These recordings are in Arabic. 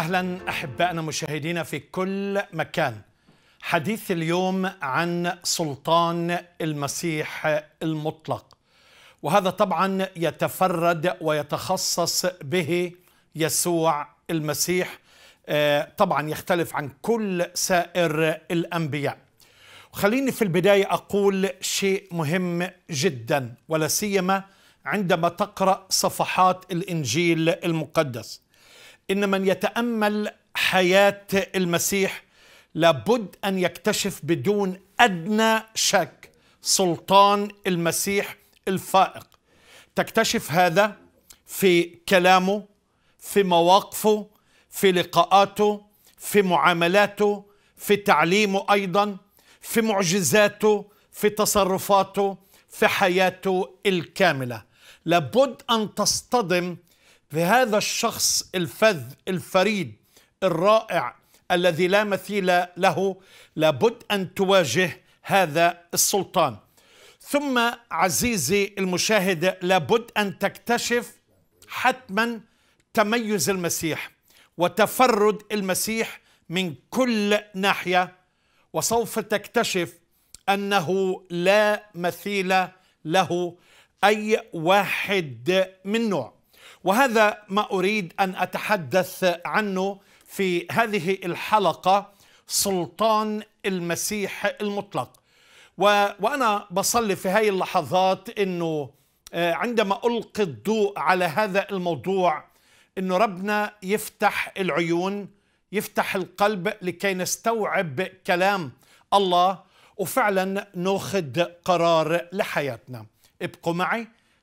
اهلا احبائنا مشاهدينا في كل مكان حديث اليوم عن سلطان المسيح المطلق وهذا طبعا يتفرد ويتخصص به يسوع المسيح آه، طبعا يختلف عن كل سائر الانبياء خليني في البدايه اقول شيء مهم جدا ولا سيما عندما تقرا صفحات الانجيل المقدس إن من يتأمل حياة المسيح لابد أن يكتشف بدون أدنى شك سلطان المسيح الفائق تكتشف هذا في كلامه في مواقفه في لقاءاته في معاملاته في تعليمه ايضا في معجزاته في تصرفاته في حياته الكامله لابد ان تصطدم في هذا الشخص الفذ الفريد الرائع الذي لا مثيل له لابد ان تواجه هذا السلطان ثم عزيزي المشاهد لابد ان تكتشف حتما تميز المسيح وتفرد المسيح من كل ناحيه وسوف تكتشف انه لا مثيل له اي واحد من نوع وهذا ما أريد أن أتحدث عنه في هذه الحلقة سلطان المسيح المطلق و... وأنا بصلي في هذه اللحظات أنه آه، عندما ألقي الضوء على هذا الموضوع أنه ربنا يفتح العيون يفتح القلب لكي نستوعب كلام الله وفعلا ناخذ قرار لحياتنا ابقوا معي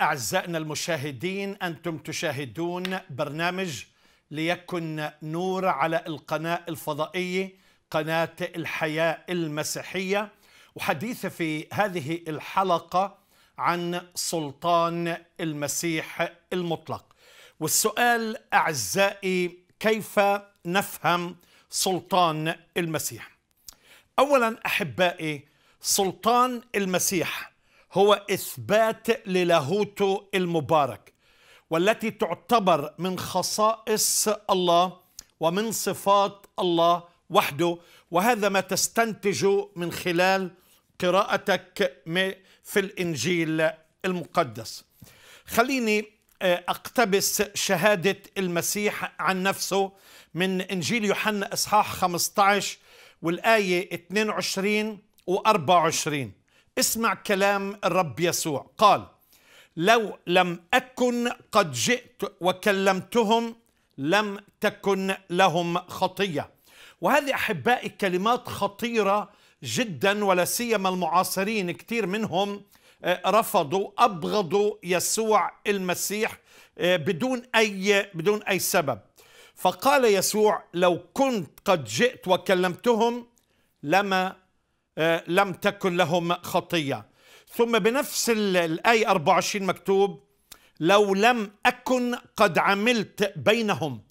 أعزائنا المشاهدين أنتم تشاهدون برنامج ليكن نور على القناة الفضائية قناة الحياة المسيحية وحديث في هذه الحلقة عن سلطان المسيح المطلق والسؤال أعزائي كيف نفهم سلطان المسيح أولا أحبائي سلطان المسيح هو إثبات للاهوته المبارك والتي تعتبر من خصائص الله ومن صفات الله وحده وهذا ما تستنتج من خلال قراءتك في الإنجيل المقدس خليني آه، أقتبس شهادة المسيح عن نفسه من إنجيل يوحنا إصحاح 15 والآية 22 و 24 اسمع كلام الرب يسوع قال لو لم أكن قد جئت وكلمتهم لم تكن لهم خطية وهذه أحبائي كلمات خطيرة جدا ولا سيما المعاصرين كثير منهم آه، رفضوا أبغضوا يسوع المسيح آه، بدون أي بدون أي سبب فقال يسوع لو كنت قد جئت وكلمتهم لما آه، لم تكن لهم خطية ثم بنفس الآية 24 مكتوب لو لم أكن قد عملت بينهم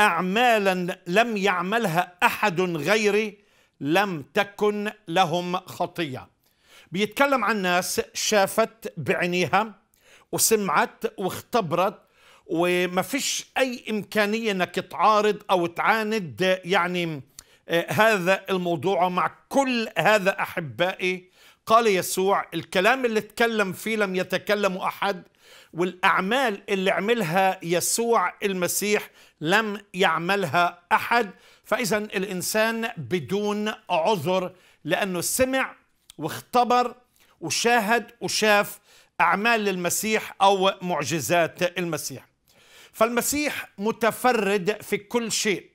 أعمالا لم يعملها أحد غيري لم تكن لهم خطية بيتكلم عن ناس شافت بعينيها وسمعت واختبرت وما فيش أي إمكانية أنك تعارض أو تعاند يعني إيه، هذا الموضوع ومع كل هذا أحبائي قال يسوع الكلام اللي اتكلم فيه لم يتكلم أحد والأعمال اللي عملها يسوع المسيح لم يعملها أحد فإذا الإنسان بدون عذر لأنه سمع واختبر وشاهد وشاف أعمال المسيح أو معجزات المسيح فالمسيح متفرد في كل شيء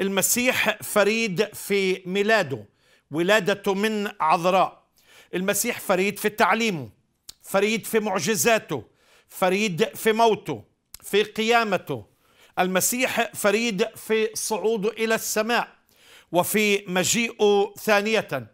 المسيح فريد في ميلاده ولادته من عذراء المسيح فريد في تعليمه فريد في معجزاته فريد في موته في قيامته المسيح فريد في صعوده الى السماء وفي مجيئه ثانيه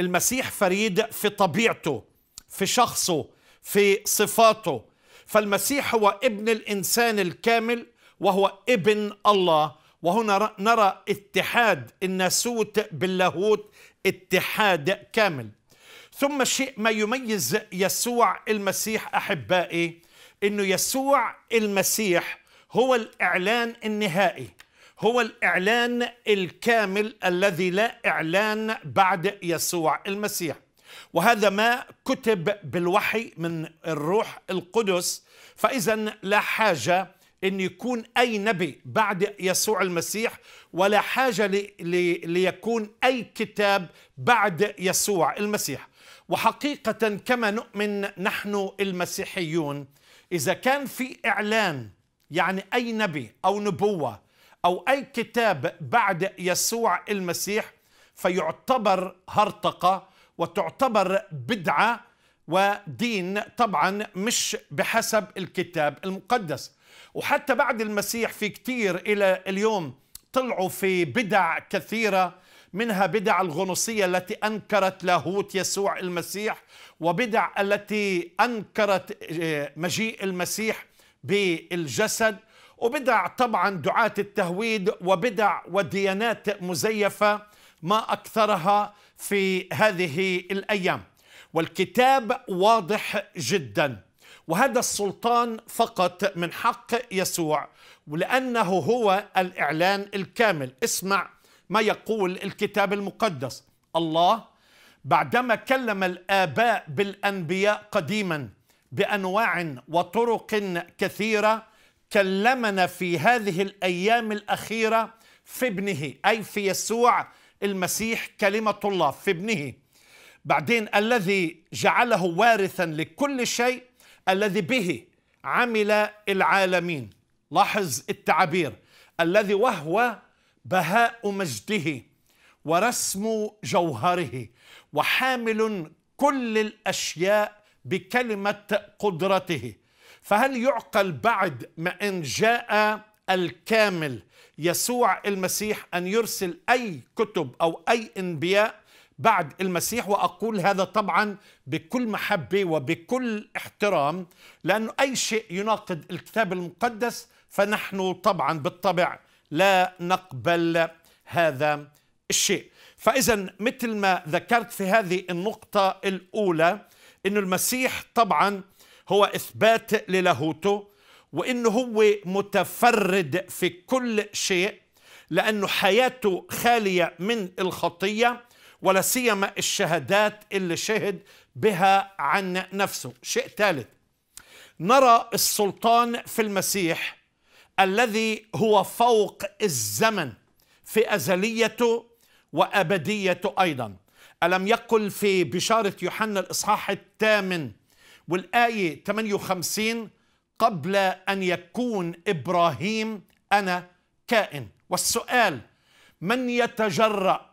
المسيح فريد في طبيعته في شخصه في صفاته فالمسيح هو ابن الانسان الكامل وهو ابن الله وهنا نرى اتحاد الناسوت باللاهوت اتحاد كامل ثم الشيء ما يميز يسوع المسيح احبائي انه يسوع المسيح هو الاعلان النهائي هو الاعلان الكامل الذي لا اعلان بعد يسوع المسيح وهذا ما كتب بالوحي من الروح القدس فاذا لا حاجه أن يكون أي نبي بعد يسوع المسيح ولا حاجة لي لي ليكون أي كتاب بعد يسوع المسيح وحقيقة كما نؤمن نحن المسيحيون إذا كان في إعلان يعني أي نبي أو نبوة أو أي كتاب بعد يسوع المسيح فيعتبر هرطقة وتعتبر بدعة ودين طبعا مش بحسب الكتاب المقدس وحتى بعد المسيح في كثير إلى اليوم طلعوا في بدع كثيرة منها بدع الغنوصية التي أنكرت لاهوت يسوع المسيح وبدع التي أنكرت آه، مجيء المسيح بالجسد وبدع طبعا دعاة التهويد وبدع وديانات مزيفة ما أكثرها في هذه الأيام والكتاب واضح جداً وهذا السلطان فقط من حق يسوع ولأنه هو الإعلان الكامل اسمع ما يقول الكتاب المقدس الله بعدما كلم الآباء بالأنبياء قديما بأنواع وطرق كثيرة كلمنا في هذه الأيام الأخيرة في ابنه أي في يسوع المسيح كلمة الله في ابنه بعدين الذي جعله وارثا لكل شيء الذي به عمل العالمين لاحظ التعبير الذي وهو بهاء مجده ورسم جوهره وحامل كل الاشياء بكلمه قدرته فهل يعقل بعد ما ان جاء الكامل يسوع المسيح ان يرسل اي كتب او اي انبياء بعد المسيح واقول هذا طبعا بكل محبه وبكل احترام لانه اي شيء يناقض الكتاب المقدس فنحن طبعا بالطبع لا نقبل هذا الشيء فاذا مثل ما ذكرت في هذه النقطه الاولى انه المسيح طبعا هو اثبات للاهوته وانه هو متفرد في كل شيء لانه حياته خاليه من الخطيه ولا سيما الشهادات اللي شهد بها عن نفسه شيء ثالث نرى السلطان في المسيح الذي هو فوق الزمن في أزليته وأبديته أيضا ألم يقل في بشارة يوحنا الإصحاح الثامن والآية 58 قبل أن يكون إبراهيم أنا كائن والسؤال من يتجرأ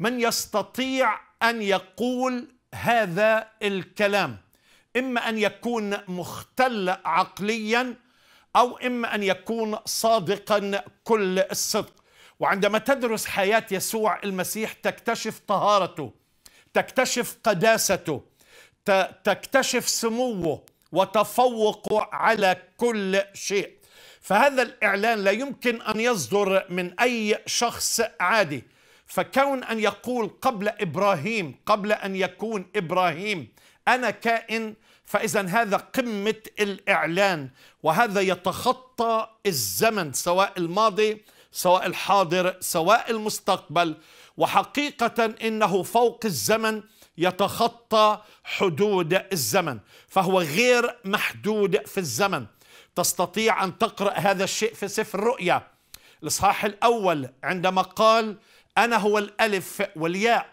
من يستطيع ان يقول هذا الكلام اما ان يكون مختل عقليا او اما ان يكون صادقا كل الصدق وعندما تدرس حياه يسوع المسيح تكتشف طهارته تكتشف قداسته تكتشف سموه وتفوقه على كل شيء فهذا الاعلان لا يمكن ان يصدر من اي شخص عادي فكون أن يقول قبل إبراهيم قبل أن يكون إبراهيم أنا كائن فإذا هذا قمة الإعلان وهذا يتخطى الزمن سواء الماضي سواء الحاضر سواء المستقبل وحقيقة إنه فوق الزمن يتخطى حدود الزمن فهو غير محدود في الزمن تستطيع أن تقرأ هذا الشيء في سفر الرؤيا الإصحاح الأول عندما قال أنا هو الألف والياء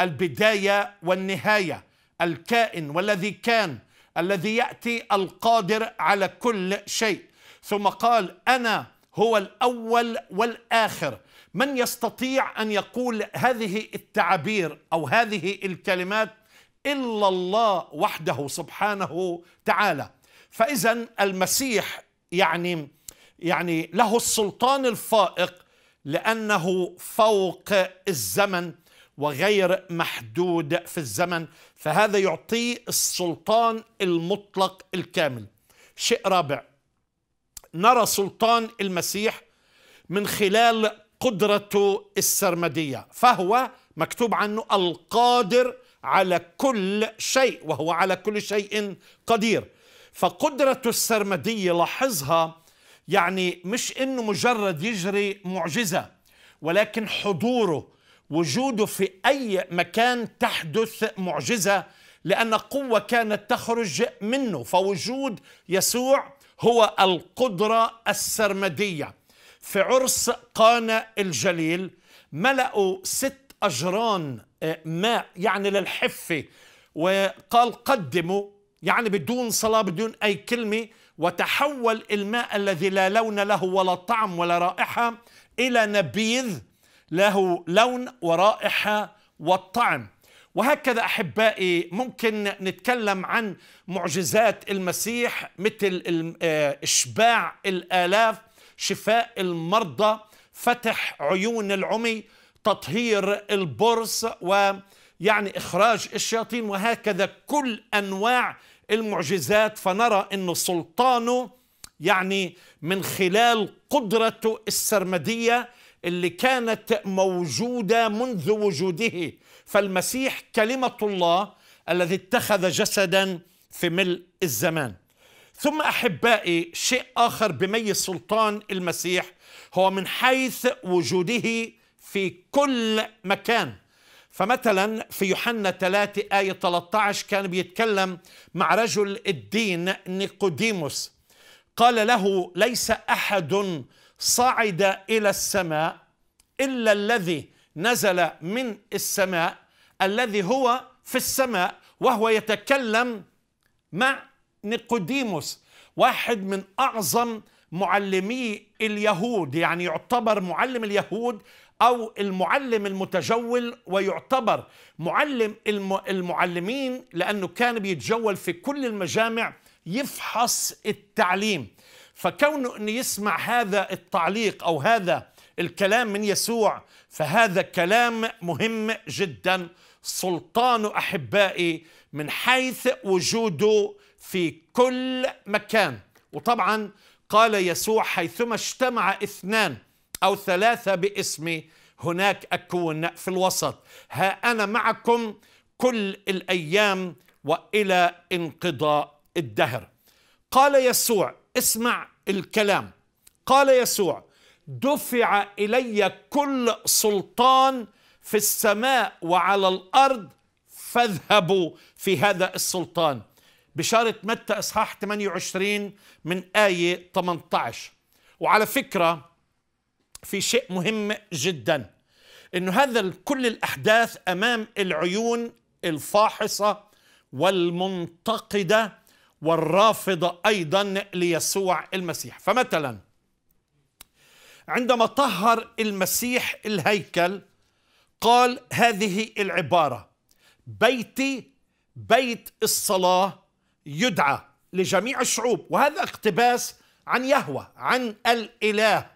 البداية والنهاية الكائن والذي كان الذي يأتي القادر على كل شيء ثم قال أنا هو الأول والآخر من يستطيع أن يقول هذه التعابير أو هذه الكلمات إلا الله وحده سبحانه تعالى فإذا المسيح يعني يعني له السلطان الفائق لأنه فوق الزمن وغير محدود في الزمن فهذا يعطيه السلطان المطلق الكامل شيء رابع نرى سلطان المسيح من خلال قدرته السرمدية فهو مكتوب عنه القادر على كل شيء وهو على كل شيء قدير فقدرته السرمدية لاحظها يعني مش انه مجرد يجري معجزه ولكن حضوره وجوده في اي مكان تحدث معجزه لان قوه كانت تخرج منه فوجود يسوع هو القدره السرمديه في عرس قانا الجليل ملأوا ست أجران آه، ماء يعني للحفة وقال قدموا يعني بدون صلاة بدون أي كلمة وتحول الماء الذي لا لون له ولا طعم ولا رائحة إلى نبيذ له لون ورائحة والطعم وهكذا أحبائي ممكن نتكلم عن معجزات المسيح مثل آه، إشباع الآلاف شفاء المرضى فتح عيون العمي تطهير البرص ويعني إخراج الشياطين وهكذا كل أنواع المعجزات فنرى أن سلطانه يعني من خلال قدرته السرمدية اللي كانت موجودة منذ وجوده فالمسيح كلمة الله الذي اتخذ جسدا في ملء الزمان ثم أحبائي شيء آخر بميز سلطان المسيح هو من حيث وجوده في كل مكان فمثلا في يوحنا 3 آية 13 كان بيتكلم مع رجل الدين نيقوديموس قال له ليس أحد صعد إلى السماء إلا الذي نزل من السماء الذي هو في السماء وهو يتكلم مع نيقوديموس واحد من أعظم معلمي اليهود يعني يعتبر معلم اليهود أو المعلم المتجول ويعتبر معلم المعلمين لأنه كان بيتجول في كل المجامع يفحص التعليم فكونه أن يسمع هذا التعليق أو هذا الكلام من يسوع فهذا كلام مهم جدا سلطان أحبائي من حيث وجوده في كل مكان وطبعا قال يسوع حيثما اجتمع اثنان أو ثلاثة باسمي هناك أكون في الوسط ها أنا معكم كل الأيام وإلى انقضاء الدهر قال يسوع اسمع الكلام قال يسوع دفع إلي كل سلطان في السماء وعلى الأرض فاذهبوا في هذا السلطان بشارة متى إصحاح 28 من آية 18 وعلى فكرة في شيء مهم جدا انه هذا كل الاحداث امام العيون الفاحصه والمنتقده والرافضه ايضا ليسوع المسيح فمثلا عندما طهر المسيح الهيكل قال هذه العباره بيتي بيت الصلاه يدعى لجميع الشعوب وهذا اقتباس عن يهوى عن الاله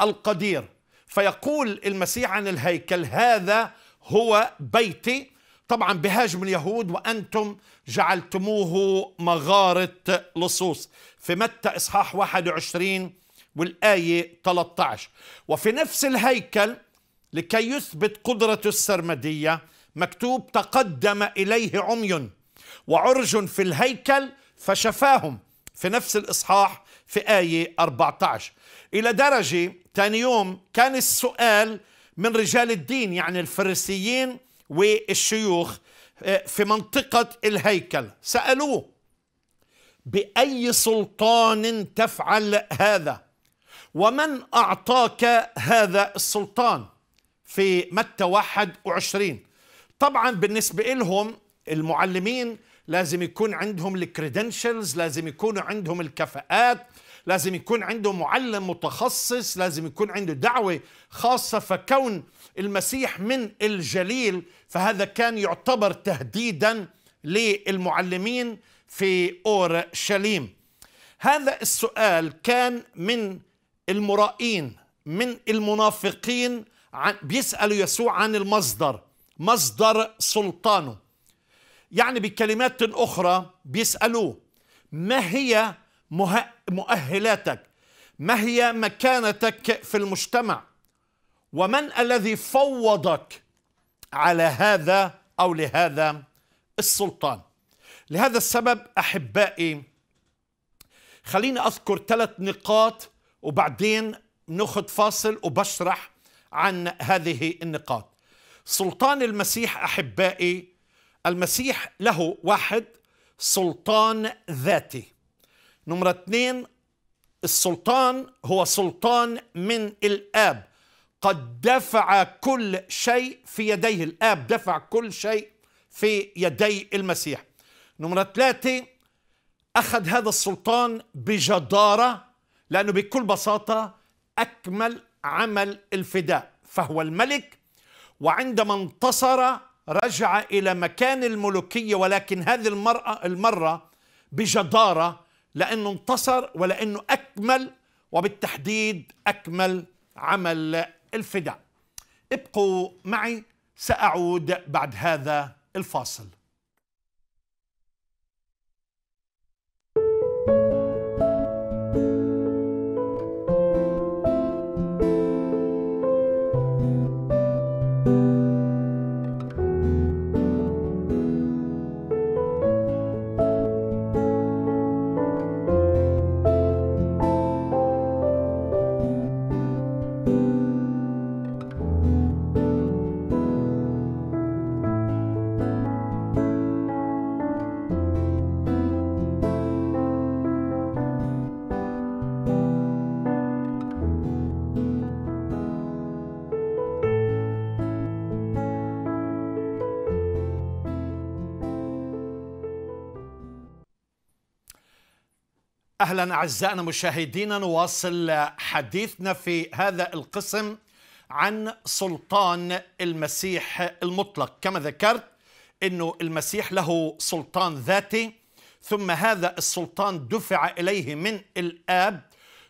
القدير فيقول المسيح عن الهيكل هذا هو بيتي طبعا بهاجم اليهود وأنتم جعلتموه مغارة لصوص في متى إصحاح 21 والآية 13 وفي نفس الهيكل لكي يثبت قدرته السرمدية مكتوب تقدم إليه عمي وعرج في الهيكل فشفاهم في نفس الإصحاح في آية 14 إلى درجة ثاني يوم كان السؤال من رجال الدين يعني الفريسيين والشيوخ آه، في منطقة الهيكل سألوه بأي سلطان تفعل هذا ومن أعطاك هذا السلطان في متى 21 طبعا بالنسبة لهم المعلمين لازم يكون عندهم الكريدنشلز لازم يكونوا عندهم الكفاءات لازم يكون عنده معلم متخصص لازم يكون عنده دعوة خاصة فكون المسيح من الجليل فهذا كان يعتبر تهديدا للمعلمين في أورشليم هذا السؤال كان من المرائين من المنافقين بيسألوا يسوع عن المصدر مصدر سلطانه يعني بكلمات أخرى بيسألوه ما هي مؤهلاتك ما هي مكانتك في المجتمع ومن الذي فوضك على هذا او لهذا السلطان لهذا السبب احبائي خليني اذكر ثلاث نقاط وبعدين ناخذ فاصل وبشرح عن هذه النقاط سلطان المسيح احبائي المسيح له واحد سلطان ذاتي نمرة اثنين السلطان هو سلطان من الآب قد دفع كل شيء في يديه الآب دفع كل شيء في يدي المسيح نمرة ثلاثة أخذ هذا السلطان بجدارة لأنه بكل بساطة أكمل عمل الفداء فهو الملك وعندما انتصر رجع إلى مكان الملوكية ولكن هذه المرأة المرة بجدارة لأنه انتصر ولأنه أكمل وبالتحديد أكمل عمل الفداء ابقوا معي سأعود بعد هذا الفاصل اهلا اعزائنا مشاهدينا نواصل حديثنا في هذا القسم عن سلطان المسيح المطلق كما ذكرت انه المسيح له سلطان ذاتي ثم هذا السلطان دفع اليه من الاب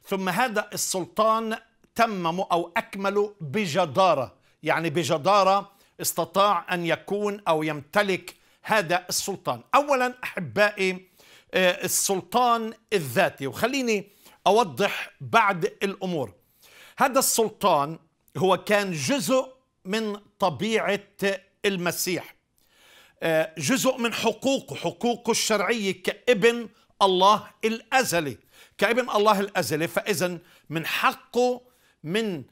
ثم هذا السلطان تمم او اكمل بجداره يعني بجداره استطاع ان يكون او يمتلك هذا السلطان اولا احبائي آه، السلطان الذاتي وخليني أوضح بعد الأمور هذا السلطان هو كان جزء من طبيعة المسيح آه، جزء من حقوقه حقوقه الشرعية كابن الله الأزلي كابن الله الأزلي فإذا من حقه من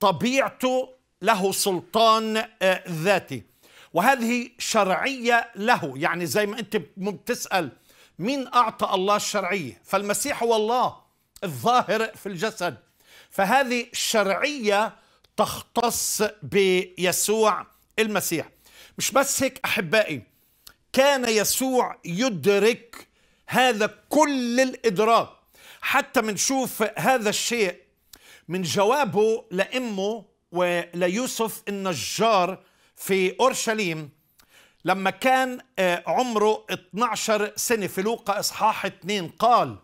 طبيعته له سلطان آه، ذاتي وهذه شرعية له يعني زي ما أنت بتسأل مين أعطى الله الشرعية فالمسيح هو الله الظاهر في الجسد فهذه الشرعية تختص بيسوع المسيح مش بس هيك أحبائي كان يسوع يدرك هذا كل الإدراك حتى منشوف هذا الشيء من جوابه لأمه وليوسف النجار في أورشليم لما كان آه، عمره 12 سنة في لوقا إصحاح 2 قال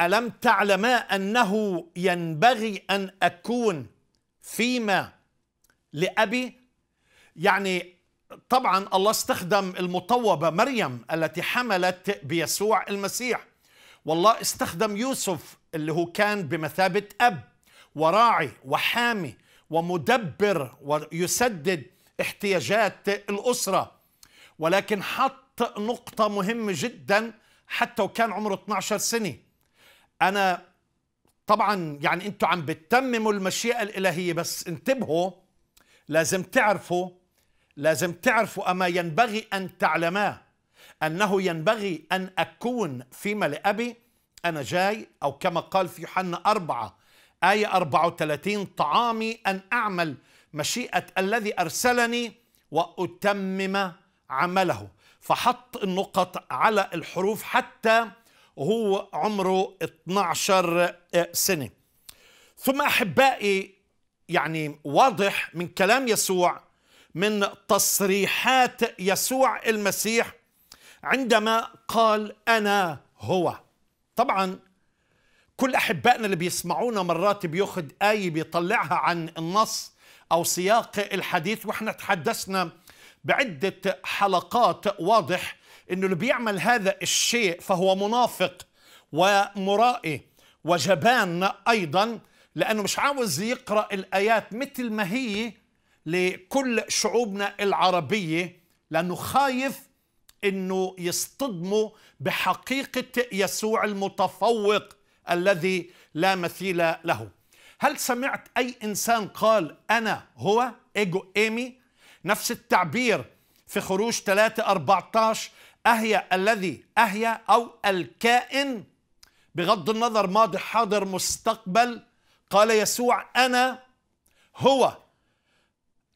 ألم تعلما أنه ينبغي أن أكون فيما لأبي يعني طبعا الله استخدم المطوبة مريم التي حملت بيسوع المسيح والله استخدم يوسف اللي هو كان بمثابة أب وراعي وحامي ومدبر ويسدد احتياجات الأسرة ولكن حط نقطة مهمة جدا حتى وكان عمره 12 سنة أنا طبعا يعني أنتوا عم بتتمموا المشيئة الإلهية بس انتبهوا لازم تعرفوا لازم تعرفوا أما ينبغي أن تعلماه أنه ينبغي أن أكون فيما لأبي أنا جاي أو كما قال في يوحنا أربعة آية 34 طعامي أن أعمل مشيئة الذي أرسلني وأتمم عمله فحط النقط على الحروف حتى هو عمره 12 سنة ثم أحبائي يعني واضح من كلام يسوع من تصريحات يسوع المسيح عندما قال أنا هو طبعا كل أحبائنا اللي بيسمعونا مرات بياخذ آية بيطلعها عن النص أو سياق الحديث وإحنا تحدثنا بعدة حلقات واضح أنه اللي بيعمل هذا الشيء فهو منافق ومرائي وجبان أيضا لأنه مش عاوز يقرأ الآيات مثل ما هي لكل شعوبنا العربية لأنه خايف أنه يصطدموا بحقيقة يسوع المتفوق الذي لا مثيل له هل سمعت أي إنسان قال أنا هو إيجو إيمي نفس التعبير في خروج 3 14 أهي الذي أهي أو الكائن بغض النظر ماضي حاضر مستقبل قال يسوع أنا هو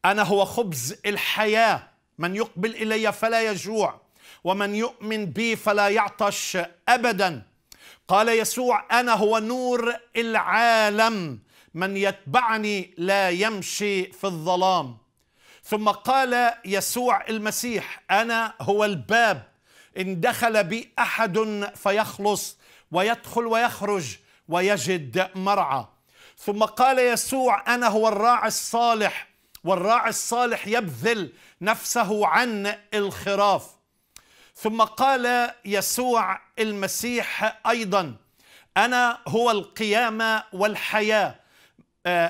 أنا هو خبز الحياة من يقبل إلي فلا يجوع ومن يؤمن بي فلا يعطش أبدا قال يسوع أنا هو نور العالم من يتبعني لا يمشي في الظلام ثم قال يسوع المسيح انا هو الباب ان دخل بي احد فيخلص ويدخل ويخرج ويجد مرعى ثم قال يسوع انا هو الراعي الصالح والراعي الصالح يبذل نفسه عن الخراف ثم قال يسوع المسيح ايضا انا هو القيامه والحياه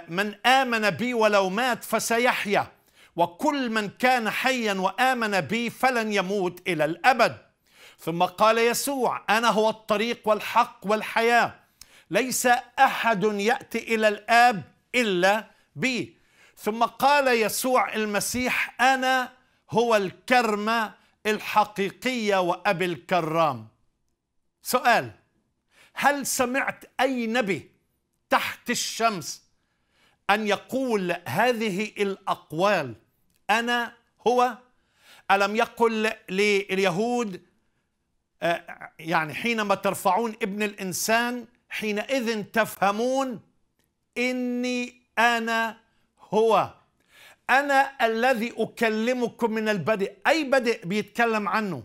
من آمن بي ولو مات فسيحيا وكل من كان حيا وآمن بي فلن يموت إلى الأبد ثم قال يسوع أنا هو الطريق والحق والحياة ليس أحد يأتي إلى الآب إلا بي ثم قال يسوع المسيح أنا هو الكرمة الحقيقية وأب الكرام سؤال هل سمعت أي نبي تحت الشمس أن يقول هذه الأقوال أنا هو ألم يقل لليهود آه، يعني حينما ترفعون ابن الإنسان حينئذ تفهمون إني أنا هو أنا الذي أكلمكم من البدء أي بدء بيتكلم عنه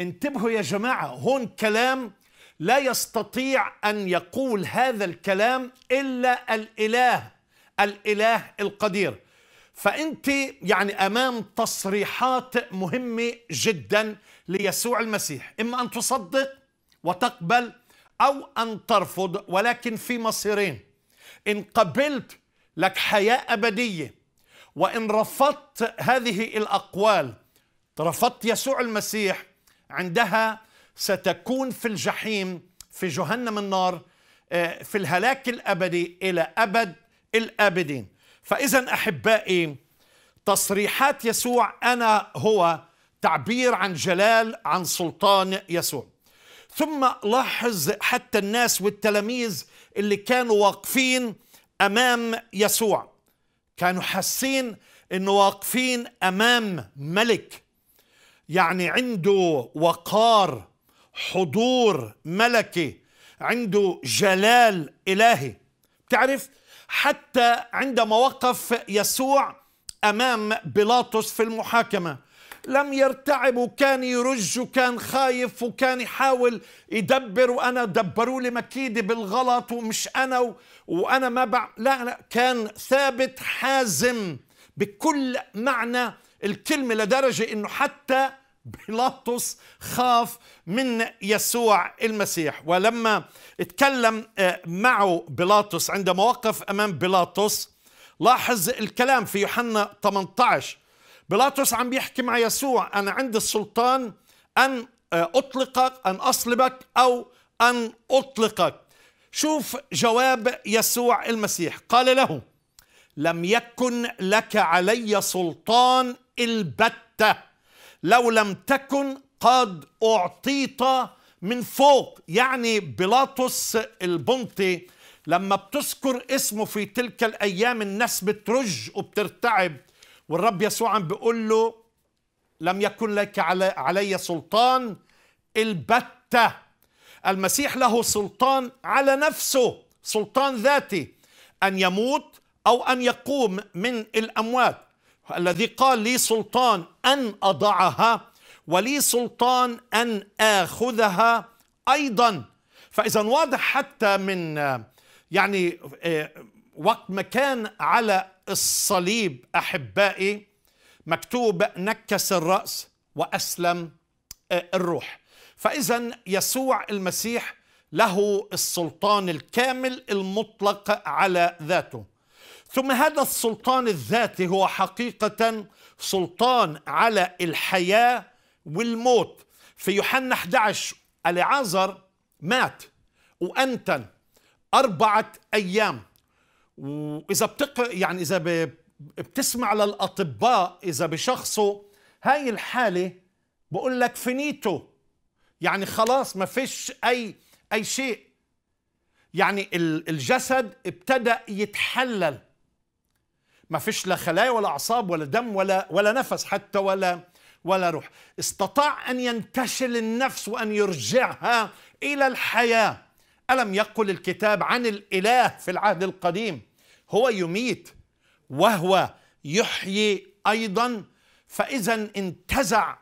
انتبهوا يا جماعة هون كلام لا يستطيع أن يقول هذا الكلام إلا الإله الاله القدير فانت يعني امام تصريحات مهمه جدا ليسوع المسيح اما ان تصدق وتقبل او ان ترفض ولكن في مصيرين ان قبلت لك حياه ابديه وان رفضت هذه الاقوال رفضت يسوع المسيح عندها ستكون في الجحيم في جهنم النار آه، في الهلاك الابدي الى ابد الآبدين فإذا أحبائي تصريحات يسوع أنا هو تعبير عن جلال عن سلطان يسوع ثم لاحظ حتى الناس والتلاميذ اللي كانوا واقفين أمام يسوع كانوا حاسين انه واقفين امام ملك يعني عنده وقار حضور ملكي عنده جلال الهي بتعرف حتى عندما وقف يسوع امام بيلاطس في المحاكمه لم يرتعب وكان يرج وكان خايف وكان يحاول يدبر وانا دبروا لي مكيدي بالغلط ومش انا و... وانا ما بع... لا لا كان ثابت حازم بكل معنى الكلمه لدرجه انه حتى بيلاطس خاف من يسوع المسيح ولما اتكلم آه، معه بيلاطس عندما وقف امام بيلاطس لاحظ الكلام في يوحنا 18 بيلاطس عم بيحكي مع يسوع انا عندي السلطان ان آه، اطلقك ان اصلبك او ان اطلقك شوف جواب يسوع المسيح قال له لم يكن لك علي سلطان البته لو لم تكن قد أعطيت من فوق يعني بيلاطس البنطي لما بتذكر اسمه في تلك الأيام الناس بترج وبترتعب والرب يسوع عم بيقول له لم يكن لك علي, علي سلطان البتة المسيح له سلطان على نفسه سلطان ذاتي أن يموت أو أن يقوم من الأموات الذي قال لي سلطان أن أضعها ولي سلطان أن آخذها أيضا فإذا واضح حتى من يعني آه، وقت ما كان على الصليب أحبائي مكتوب نكس الرأس وأسلم آه، الروح فإذا يسوع المسيح له السلطان الكامل المطلق على ذاته ثم هذا السلطان الذاتي هو حقيقة سلطان على الحياة والموت في يوحنا 11 العازر مات وأنتن أربعة أيام وإذا بتقرأ يعني إذا بتسمع للأطباء إذا بشخصه هاي الحالة بقول لك فينيتو يعني خلاص ما فيش أي أي شيء يعني الجسد ابتدأ يتحلل ما فيش لا خلايا ولا اعصاب ولا دم ولا ولا نفس حتى ولا ولا روح استطاع ان ينتشل النفس وان يرجعها الى الحياه الم يقل الكتاب عن الاله في العهد القديم هو يميت وهو يحيي ايضا فاذا انتزع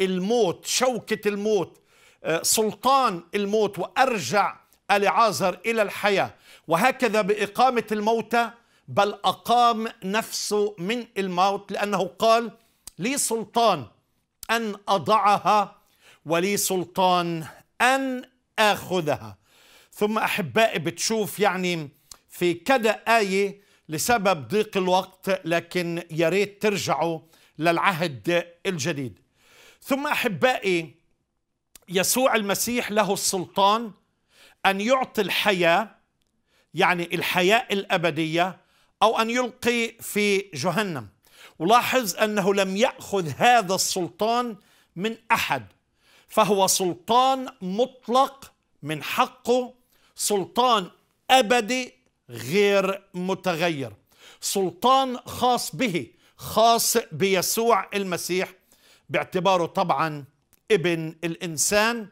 الموت شوكه الموت آه، سلطان الموت وارجع العازر الى الحياه وهكذا باقامه الموتى بل أقام نفسه من الموت لأنه قال لي سلطان أن أضعها ولي سلطان أن آخذها ثم أحبائي بتشوف يعني في كذا آية لسبب ضيق الوقت لكن يا ريت ترجعوا للعهد الجديد ثم أحبائي يسوع المسيح له السلطان أن يعطي الحياة يعني الحياة الأبدية أو أن يلقي في جهنم ولاحظ أنه لم يأخذ هذا السلطان من أحد فهو سلطان مطلق من حقه سلطان أبدي غير متغير سلطان خاص به خاص بيسوع المسيح باعتباره طبعا ابن الانسان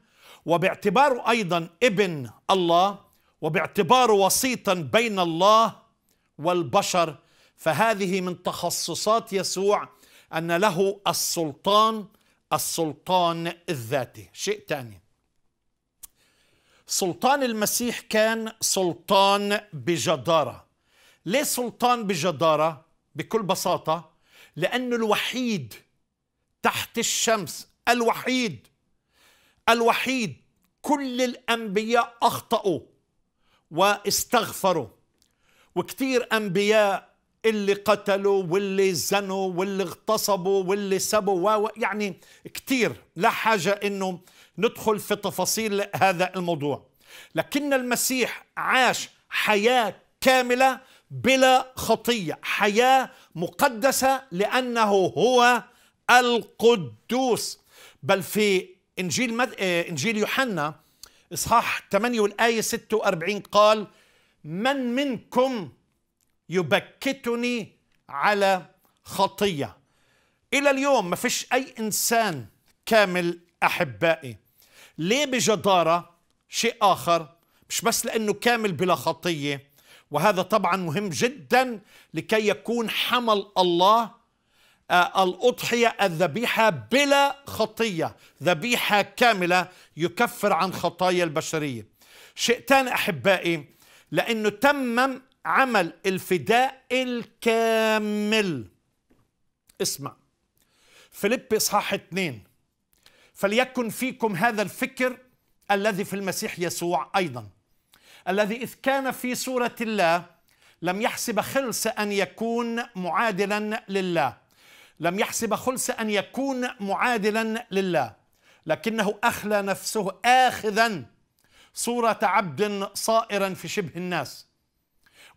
وباعتباره ايضا ابن الله وباعتباره وسيطا بين الله والبشر فهذه من تخصصات يسوع ان له السلطان السلطان الذاتي شيء ثاني سلطان المسيح كان سلطان بجداره ليه سلطان بجداره بكل بساطه لانه الوحيد تحت الشمس الوحيد الوحيد كل الانبياء اخطاوا واستغفروا وكتير أنبياء اللي قتلوا واللي زنوا واللي اغتصبوا واللي سبوا و يعني كتير لا حاجة أنه ندخل في تفاصيل هذا الموضوع لكن المسيح عاش حياة كاملة بلا خطية حياة مقدسة لأنه هو القدوس بل في إنجيل, مد... إيه، إنجيل يوحنا إصحاح 8 والآية 46 قال من منكم يبكتني على خطية إلى اليوم ما فيش أي إنسان كامل أحبائي ليه بجدارة شيء آخر مش بس لأنه كامل بلا خطية وهذا طبعا مهم جدا لكي يكون حمل الله آه، الأضحية الذبيحة بلا خطية ذبيحة كاملة يكفر عن خطايا البشرية شيء ثاني أحبائي لأنه تمم عمل الفداء الكامل اسمع فيليب إصحاح 2 فليكن فيكم هذا الفكر الذي في المسيح يسوع أيضا الذي إذ كان في صورة الله لم يحسب خلص أن يكون معادلا لله لم يحسب خلص أن يكون معادلا لله لكنه أخلى نفسه آخذا صورة عبد صائرا في شبه الناس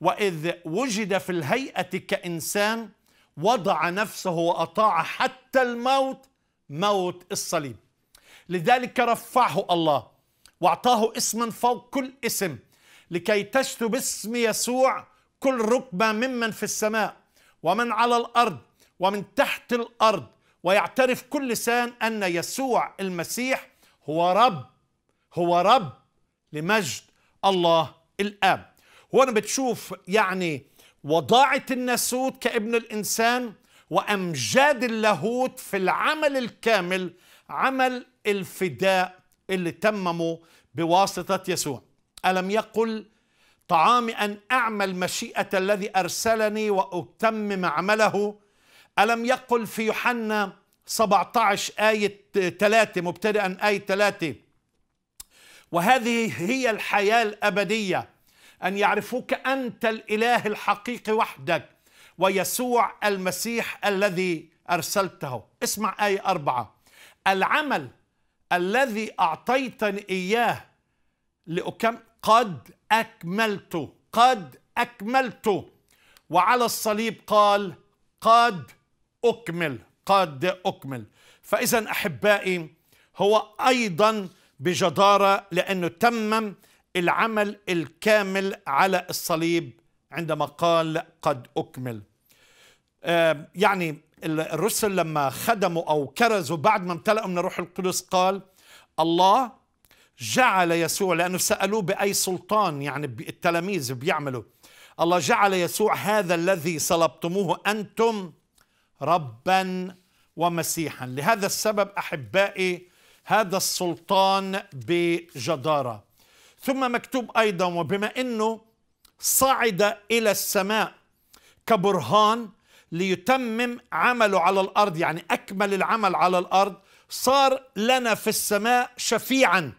وإذ وجد في الهيئة كإنسان وضع نفسه وأطاع حتى الموت موت الصليب لذلك رفعه الله واعطاه اسما فوق كل اسم لكي تشتو باسم يسوع كل ركبة ممن في السماء ومن على الأرض ومن تحت الأرض ويعترف كل لسان أن يسوع المسيح هو رب هو رب لمجد الله الآب هون بتشوف يعني وضاعة الناسوت كابن الإنسان وأمجاد اللاهوت في العمل الكامل عمل الفداء اللي تممه بواسطة يسوع ألم يقل طعامي أن أعمل مشيئة الذي أرسلني وأتمم عمله ألم يقل في يوحنا 17 آية 3 مبتدئا آية 3 وهذه هي الحياة الأبدية أن يعرفوك أنت الإله الحقيقي وحدك ويسوع المسيح الذي أرسلته اسمع آية أربعة العمل الذي أعطيتني إياه لأكم قد أكملته قد أكملته وعلى الصليب قال قد أكمل قد أكمل فإذا أحبائي هو أيضا بجدارة لأنه تمم العمل الكامل على الصليب عندما قال قد أكمل يعني الرسل لما خدموا أو كرزوا بعد ما امتلأوا من الروح القدس قال الله جعل يسوع لأنه سألوه بأي سلطان يعني التلاميذ بيعملوا الله جعل يسوع هذا الذي صلبتموه أنتم ربا ومسيحا لهذا السبب أحبائي هذا السلطان بجدارة ثم مكتوب أيضا وبما أنه صعد إلى السماء كبرهان ليتمم عمله على الأرض يعني أكمل العمل على الأرض صار لنا في السماء شفيعا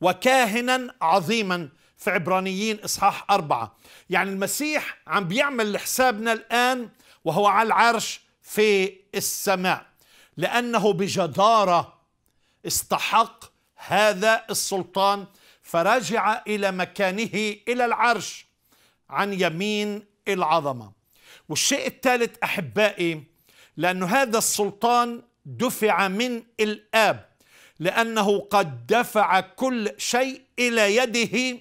وكاهنا عظيما في عبرانيين إصحاح أربعة يعني المسيح عم بيعمل لحسابنا الآن وهو على العرش في السماء لأنه بجدارة استحق هذا السلطان فرجع إلى مكانه إلى العرش عن يمين العظمة والشيء الثالث أحبائي لأن هذا السلطان دفع من الآب لأنه قد دفع كل شيء إلى يده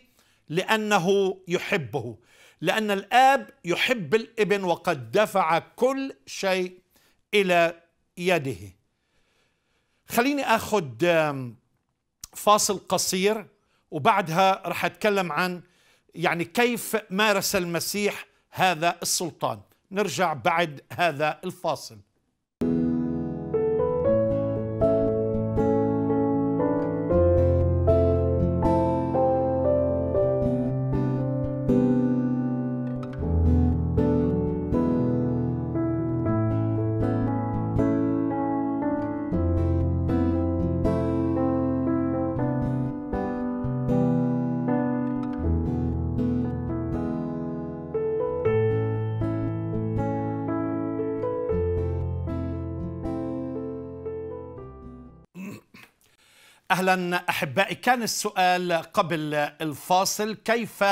لأنه يحبه لأن الآب يحب الابن وقد دفع كل شيء إلى يده خليني اخد فاصل قصير وبعدها رح اتكلم عن يعني كيف مارس المسيح هذا السلطان نرجع بعد هذا الفاصل أهلا أحبائي كان السؤال قبل الفاصل كيف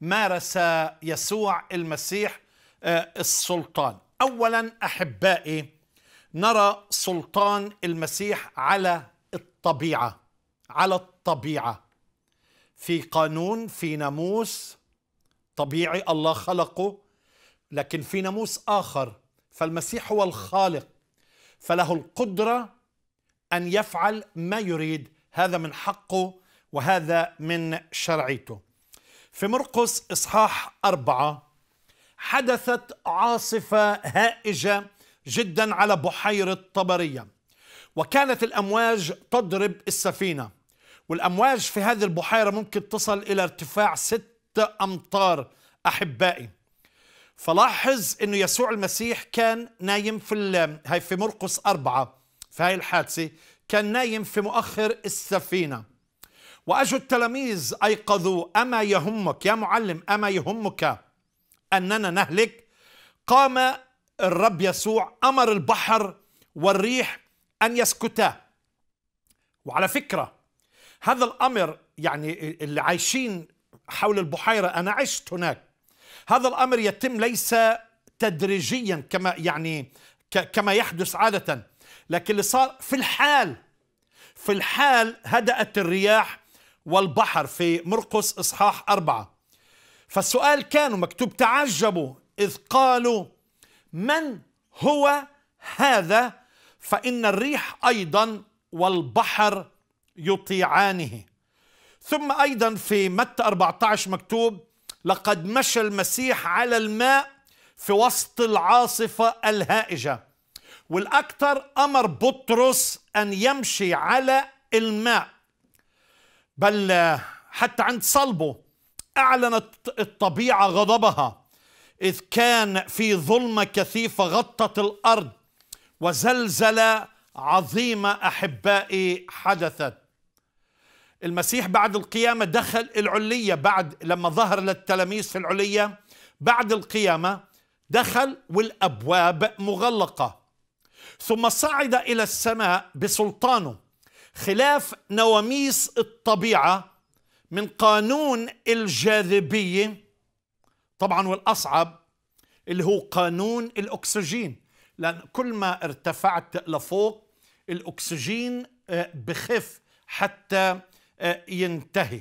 مارس يسوع المسيح آه، السلطان أولا أحبائي نرى سلطان المسيح على الطبيعة على الطبيعة في قانون في ناموس طبيعي الله خلقه لكن في ناموس آخر فالمسيح هو الخالق فله القدرة أن يفعل ما يريد هذا من حقه وهذا من شرعيته في مرقس إصحاح أربعة حدثت عاصفة هائجة جدا على بحيرة طبرية وكانت الأمواج تضرب السفينة والأمواج في هذه البحيرة ممكن تصل إلى ارتفاع ست أمتار أحبائي فلاحظ أنه يسوع المسيح كان نايم في هاي في مرقس أربعة في هاي الحادثة كان نايم في مؤخر السفينة وأجوا التلاميذ أيقظوا أما يهمك يا معلم أما يهمك أننا نهلك قام الرب يسوع أمر البحر والريح أن يسكتا وعلى فكرة هذا الأمر يعني اللي عايشين حول البحيرة أنا عشت هناك هذا الأمر يتم ليس تدريجيا كما يعني كما يحدث عادة لكن اللي صار في الحال في الحال هدأت الرياح والبحر في مرقس إصحاح أربعة فالسؤال كانوا مكتوب تعجبوا إذ قالوا من هو هذا فإن الريح أيضا والبحر يطيعانه ثم أيضا في متى 14 مكتوب لقد مشى المسيح على الماء في وسط العاصفة الهائجة والأكثر أمر بطرس أن يمشي على الماء بل حتى عند صلبه أعلنت الطبيعة غضبها إذ كان في ظلمة كثيفة غطت الأرض وزلزلة عظيمة أحبائي حدثت المسيح بعد القيامة دخل العلية بعد لما ظهر للتلاميذ في العلية بعد القيامة دخل والأبواب مغلقة ثم صعد إلى السماء بسلطانه خلاف نواميس الطبيعة من قانون الجاذبية طبعا والأصعب اللي هو قانون الأكسجين لأن كل ما ارتفعت لفوق الأكسجين آه، بخف حتى آه، ينتهي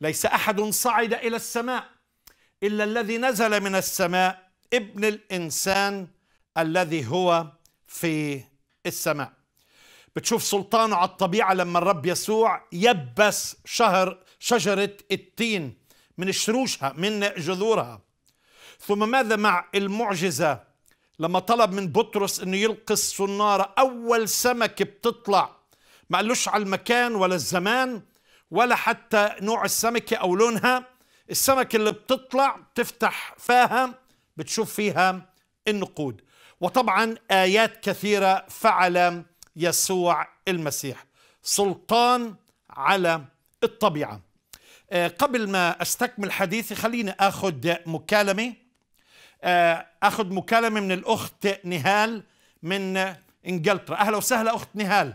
ليس أحد صعد إلى السماء إلا الذي نزل من السماء ابن الإنسان الذي هو في السماء بتشوف سلطانه على الطبيعة لما الرب يسوع يبس شهر شجرة التين من شروشها من جذورها ثم ماذا مع المعجزة لما طلب من بطرس انه يلقي الصنارة اول سمكة بتطلع ما قالوش على المكان ولا الزمان ولا حتى نوع السمكة او لونها السمكة اللي بتطلع تفتح فاها بتشوف فيها النقود وطبعا آيات كثيرة فعل يسوع المسيح سلطان على الطبيعة آه، قبل ما أستكمل حديثي خليني أخذ مكالمة آه، أخذ مكالمة من الأخت نهال من إنجلترا أهلا وسهلا أخت نهال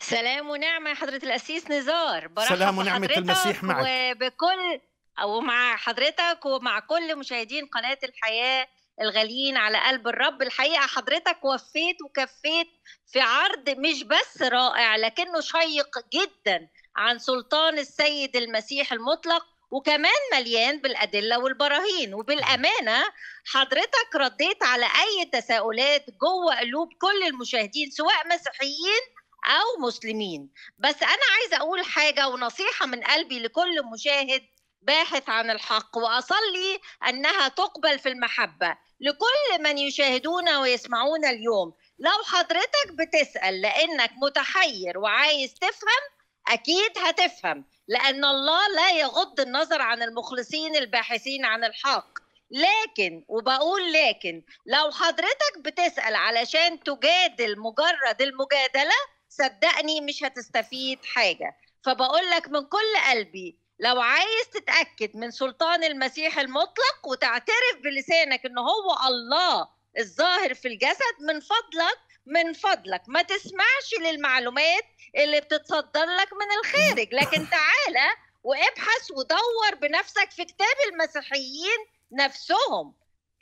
سلام ونعمة يا حضرة الأسيس نزار سلام ونعمة المسيح معك وبكل أو مع حضرتك ومع كل مشاهدين قناة الحياة الغاليين على قلب الرب الحقيقه حضرتك وفيت وكفيت في عرض مش بس رائع لكنه شيق جدا عن سلطان السيد المسيح المطلق وكمان مليان بالأدلة والبراهين وبالأمانة حضرتك رديت على أي تساؤلات جوه قلوب كل المشاهدين سواء مسيحيين أو مسلمين بس أنا عايزة أقول حاجة ونصيحة من قلبي لكل مشاهد باحث عن الحق وأصلي أنها تقبل في المحبة لكل من يشاهدونا ويسمعونا اليوم لو حضرتك بتسأل لأنك متحير وعايز تفهم أكيد هتفهم لأن الله لا يغض النظر عن المخلصين الباحثين عن الحق لكن وبقول لكن لو حضرتك بتسأل علشان تجادل مجرد المجادلة صدقني مش هتستفيد حاجة فبقول لك من كل قلبي لو عايز تتاكد من سلطان المسيح المطلق وتعترف بلسانك ان هو الله الظاهر في الجسد من فضلك من فضلك ما تسمعش للمعلومات اللي بتتصدر لك من الخارج لكن تعالى وابحث ودور بنفسك في كتاب المسيحيين نفسهم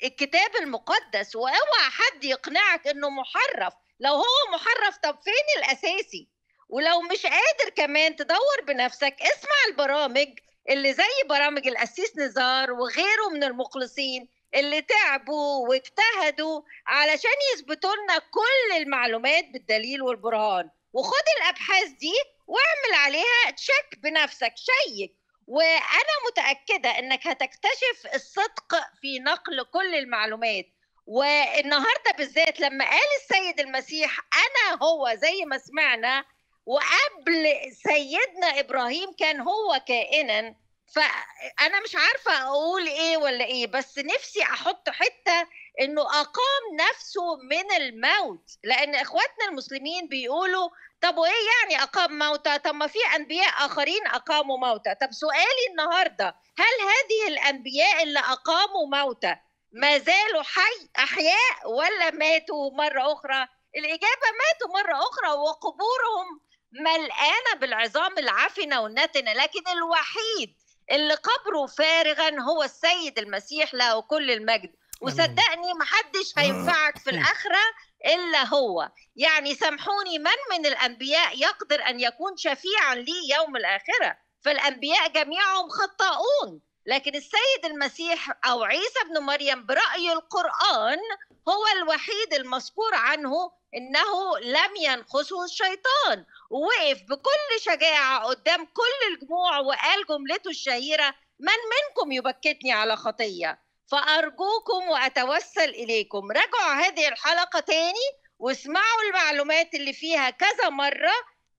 الكتاب المقدس واوعى حد يقنعك انه محرف لو هو محرف طب فين الاساسي ولو مش قادر كمان تدور بنفسك اسمع البرامج اللي زي برامج القسيس نزار وغيره من المخلصين اللي تعبوا واجتهدوا علشان يثبتوا لنا كل المعلومات بالدليل والبرهان وخد الابحاث دي واعمل عليها تشيك بنفسك شيك وانا متاكده انك هتكتشف الصدق في نقل كل المعلومات والنهارده بالذات لما قال السيد المسيح انا هو زي ما سمعنا وقبل سيدنا ابراهيم كان هو كائنا فانا مش عارفه اقول ايه ولا ايه بس نفسي احط حته انه اقام نفسه من الموت لان اخواتنا المسلمين بيقولوا طب وايه يعني اقام موتى طب ما في انبياء اخرين اقاموا موتى طب سؤالي النهارده هل هذه الانبياء اللي اقاموا موتى ما زالوا حي احياء ولا ماتوا مره اخرى الاجابه ماتوا مره اخرى وقبورهم ملقانه بالعظام العفنه والنتنه لكن الوحيد اللي قبره فارغا هو السيد المسيح له كل المجد وصدقني محدش آه. هينفعك في آه. الاخره الا هو يعني سامحوني من من الانبياء يقدر ان يكون شفيعا لي يوم الاخره فالانبياء جميعهم خطاؤون لكن السيد المسيح او عيسى ابن مريم براي القران هو الوحيد المذكور عنه انه لم ينقصه الشيطان ووقف بكل شجاعه قدام كل الجموع وقال جملته الشهيره من منكم يبكتني على خطيه فارجوكم واتوسل اليكم راجعوا هذه الحلقه تاني واسمعوا المعلومات اللي فيها كذا مره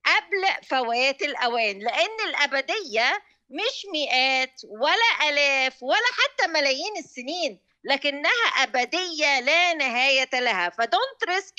قبل فوات الاوان لان الابديه مش مئات ولا الاف ولا حتى ملايين السنين لكنها أبدية لا نهاية لها فدونت ريسك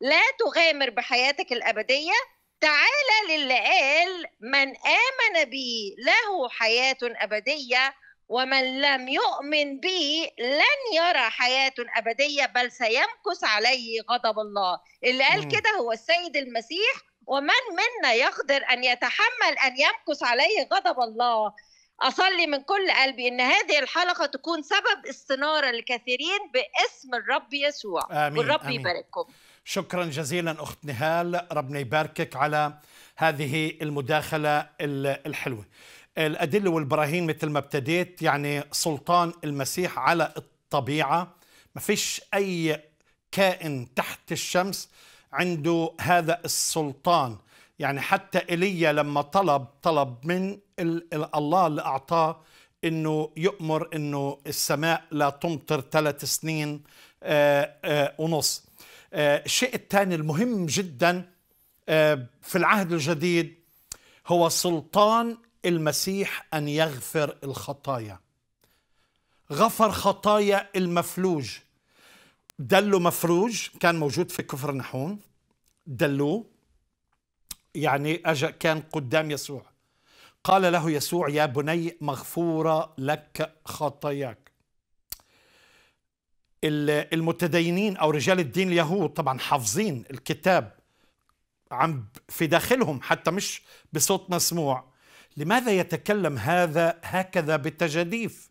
لا تغامر بحياتك الابديه تعالى للي قال من امن بي له حياه ابديه ومن لم يؤمن بي لن يرى حياة أبدية بل سيمكث عليه غضب الله اللي قال كده هو السيد المسيح ومن منا يقدر أن يتحمل أن يمكث عليه غضب الله أصلي من كل قلبي أن هذه الحلقة تكون سبب استنارة لكثيرين باسم الرب يسوع آمين والرب يبارككم شكرا جزيلا أخت نهال ربنا يباركك على هذه المداخلة الحلوة الأدلة والبراهين مثل ما ابتديت يعني سلطان المسيح على الطبيعة ما فيش أي كائن تحت الشمس عنده هذا السلطان يعني حتى ايليا لما طلب طلب من الله اللي اعطاه انه يؤمر انه السماء لا تمطر ثلاث سنين آآ آه، آه، ونص الشيء آه، الثاني المهم جدا آه، في العهد الجديد هو سلطان المسيح أن يغفر الخطايا غفر خطايا المفلوج دلوا مفروج كان موجود في كفر نحوم دلوه يعني أجا كان قدام يسوع قال له يسوع يا بني مغفورة لك خطاياك المتدينين أو رجال الدين اليهود طبعا حافظين الكتاب عم في داخلهم حتى مش بصوت مسموع لماذا يتكلم هذا هكذا بالتجاديف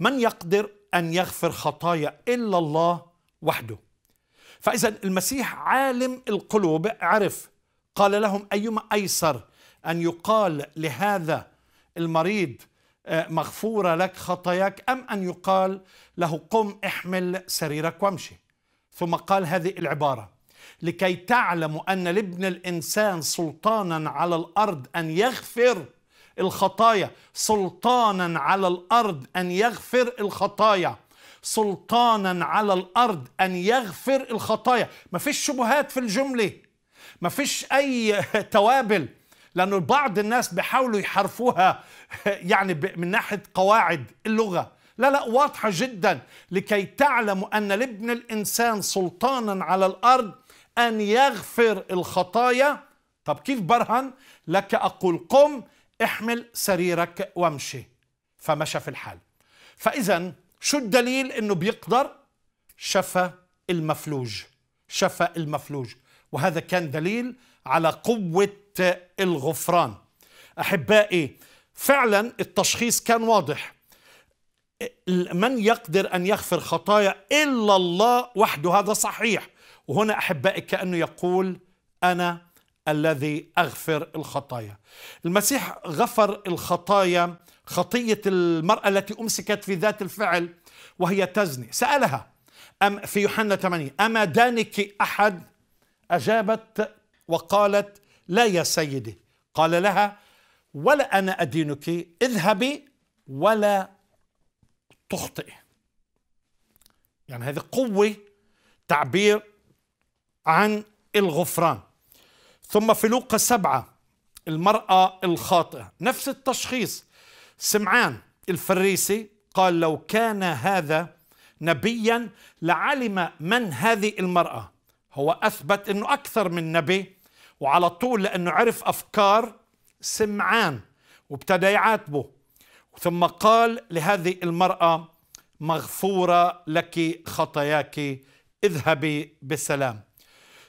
من يقدر أن يغفر خطايا إلا الله وحده فإذا المسيح عالم القلوب عرف قال لهم أيما أيسر أن يقال لهذا المريض آه، مغفورة لك خطاياك أم أن يقال له قم احمل سريرك وامشي ثم قال هذه العبارة لكي تعلموا أن لابن الإنسان سلطانا على الأرض أن يغفر الخطايا سلطانا على الأرض أن يغفر الخطايا سلطانا على الأرض أن يغفر الخطايا ما فيش شبهات في الجملة ما فيش أي توابل لأنه بعض الناس بيحاولوا يحرفوها يعني من ناحية قواعد اللغة لا لا واضحة جدا لكي تعلموا أن لابن الإنسان سلطانا على الأرض أن يغفر الخطايا طب كيف برهن لك أقول قم احمل سريرك وامشي فمشى في الحال فإذا شو الدليل أنه بيقدر شفى المفلوج شفى المفلوج وهذا كان دليل على قوة الغفران أحبائي فعلا التشخيص كان واضح من يقدر أن يغفر خطايا إلا الله وحده هذا صحيح وهنا أحبائي كأنه يقول أنا الذي أغفر الخطايا المسيح غفر الخطايا خطية المرأة التي أمسكت في ذات الفعل وهي تزني سألها أم في يوحنا 8 أما دانك أحد أجابت وقالت لا يا سيدي قال لها ولا أنا أدينك اذهبي ولا تخطئي يعني هذه قوة تعبير عن الغفران ثم في لوقا سبعة المرأة الخاطئة نفس التشخيص سمعان الفريسي قال لو كان هذا نبيا لعلم من هذه المرأة هو أثبت أنه أكثر من نبي وعلى طول لأنه عرف أفكار سمعان وابتدى يعاتبه ثم قال لهذه المرأة مغفورة لك خطاياك اذهبي بسلام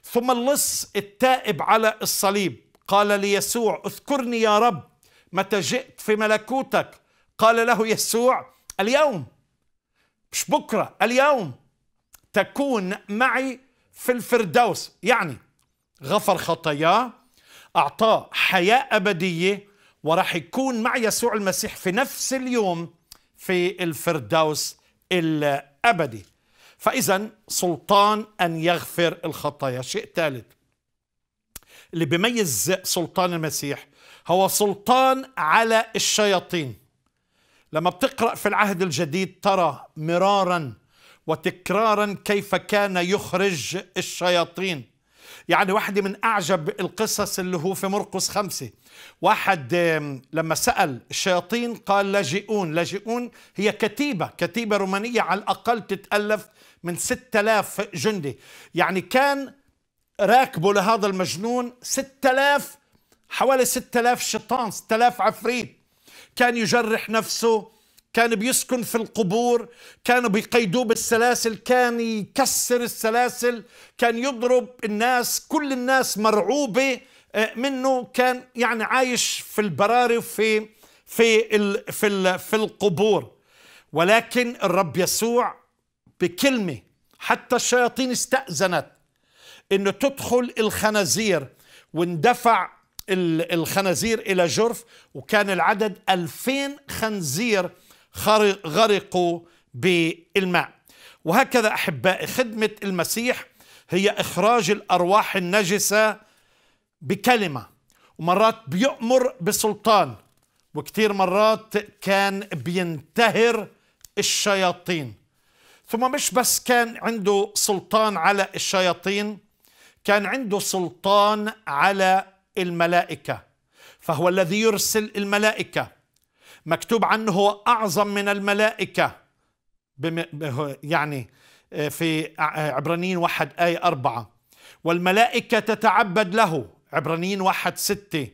ثم اللص التائب على الصليب قال ليسوع اذكرني يا رب متى جئت في ملكوتك قال له يسوع اليوم مش بكرة اليوم تكون معي في الفردوس يعني غفر خطاياه أعطاه حياة أبدية وراح يكون مع يسوع المسيح في نفس اليوم في الفردوس الأبدي فإذا سلطان أن يغفر الخطايا شيء ثالث اللي بيميز سلطان المسيح هو سلطان على الشياطين لما بتقرأ في العهد الجديد ترى مرارا وتكرارا كيف كان يخرج الشياطين يعني واحدة من أعجب القصص اللي هو في مرقس خمسة واحد لما سأل الشياطين قال لاجئون لاجئون هي كتيبة كتيبة رومانية على الأقل تتألف من 6000 جندي يعني كان راكبه لهذا المجنون 6000 حوالي 6000 شيطان 6000 عفريت كان يجرح نفسه كان بيسكن في القبور كانوا بيقيدوه بالسلاسل كان يكسر السلاسل كان يضرب الناس كل الناس مرعوبة آه، منه كان يعني عايش في البراري في في ال في ال في القبور ولكن الرب يسوع بكلمة حتى الشياطين استأذنت انه تدخل الخنازير واندفع الخنازير الى جرف وكان العدد ألفين خنزير غرقوا بالماء وهكذا احبائي خدمه المسيح هي اخراج الارواح النجسه بكلمه ومرات بيؤمر بسلطان وكثير مرات كان بينتهر الشياطين ثم مش بس كان عنده سلطان على الشياطين كان عنده سلطان على الملائكه فهو الذي يرسل الملائكه مكتوب عنه هو أعظم من الملائكة يعني آه، في آه، عبرانيين واحد آية أربعة والملائكة تتعبد له عبرانيين واحد ستة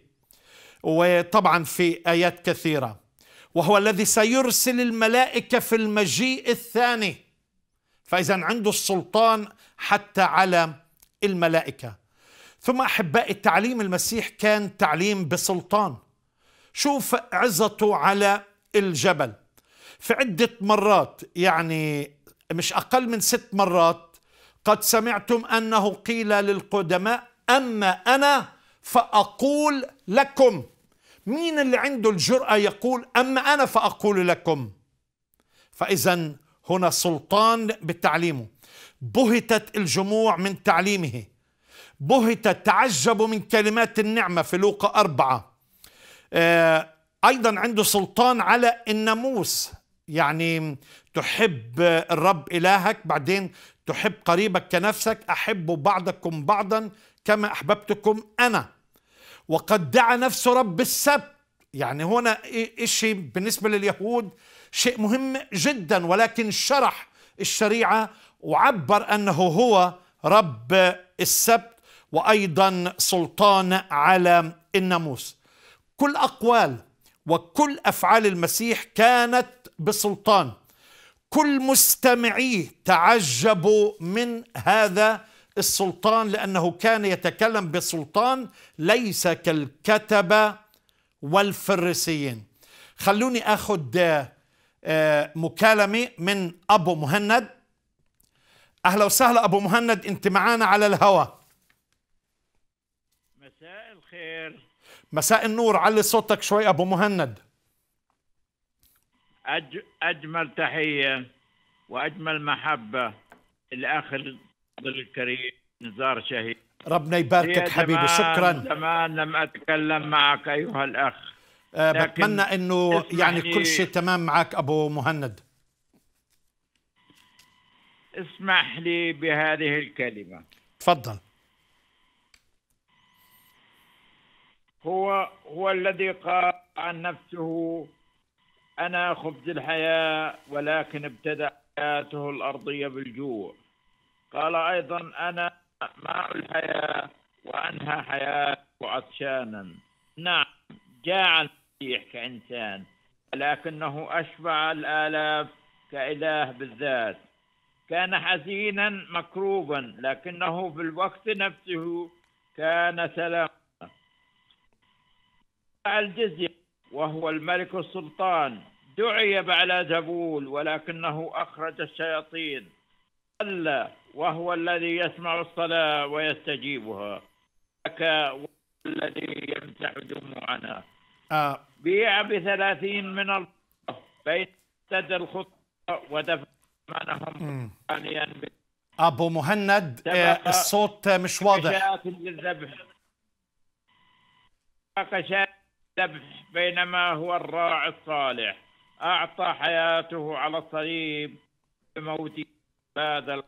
وطبعا في آيات كثيرة وهو الذي سيرسل الملائكة في المجيء الثاني فإذا عنده السلطان حتى على الملائكة ثم أحبائي التعليم المسيح كان تعليم بسلطان شوف عزته على الجبل في عدة مرات يعني مش أقل من ست مرات قد سمعتم أنه قيل للقدماء أما أنا فأقول لكم مين اللي عنده الجرأة يقول أما أنا فأقول لكم فإذا هنا سلطان بتعليمه بهتت الجموع من تعليمه بهت تعجبوا من كلمات النعمة في لوقا أربعة آه، ايضا عنده سلطان على الناموس يعني تحب الرب الهك بعدين تحب قريبك كنفسك احبوا بعضكم بعضا كما احببتكم انا وقد دعا نفسه رب السبت يعني هنا شيء بالنسبه لليهود شيء مهم جدا ولكن شرح الشريعه وعبر انه هو رب السبت وايضا سلطان على الناموس كل أقوال وكل أفعال المسيح كانت بسلطان كل مستمعيه تعجبوا من هذا السلطان لأنه كان يتكلم بسلطان ليس كالكتبة والفريسيين خلوني أخذ آه، مكالمة من أبو مهند أهلا وسهلا أبو مهند أنت معانا على الهواء مساء النور علي صوتك شوي ابو مهند أج... اجمل تحيه واجمل محبه الاخ الكريم نزار شهيد ربنا يباركك حبيبي شكرا زمان لم اتكلم معك ايها الاخ أه بتمنى انه يعني كل شيء تمام معك ابو مهند اسمح لي بهذه الكلمه تفضل هو هو الذي قال عن نفسه أنا خبز الحياة ولكن ابتدا حياته الأرضية بالجوع قال أيضا أنا ماء الحياة وأنهى حياته عطشانا نعم جاع المسيح كإنسان لكنه أشبع الآلاف كإله بالذات كان حزينا مكروبا لكنه في الوقت نفسه كان سلاما الجزية وهو الملك السلطان دعي بعلى زبول ولكنه أخرج الشياطين ألا وهو الذي يسمع الصلاة ويستجيبها لك الذي يمسح دموعنا آه. بيع بثلاثين من الله بين سد الخطة ودفع ثمنهم ثانيا أبو مهند آه، الصوت مش واضح للذبح الذبح بينما هو الراعي الصالح أعطى حياته على الصليب بموت هذا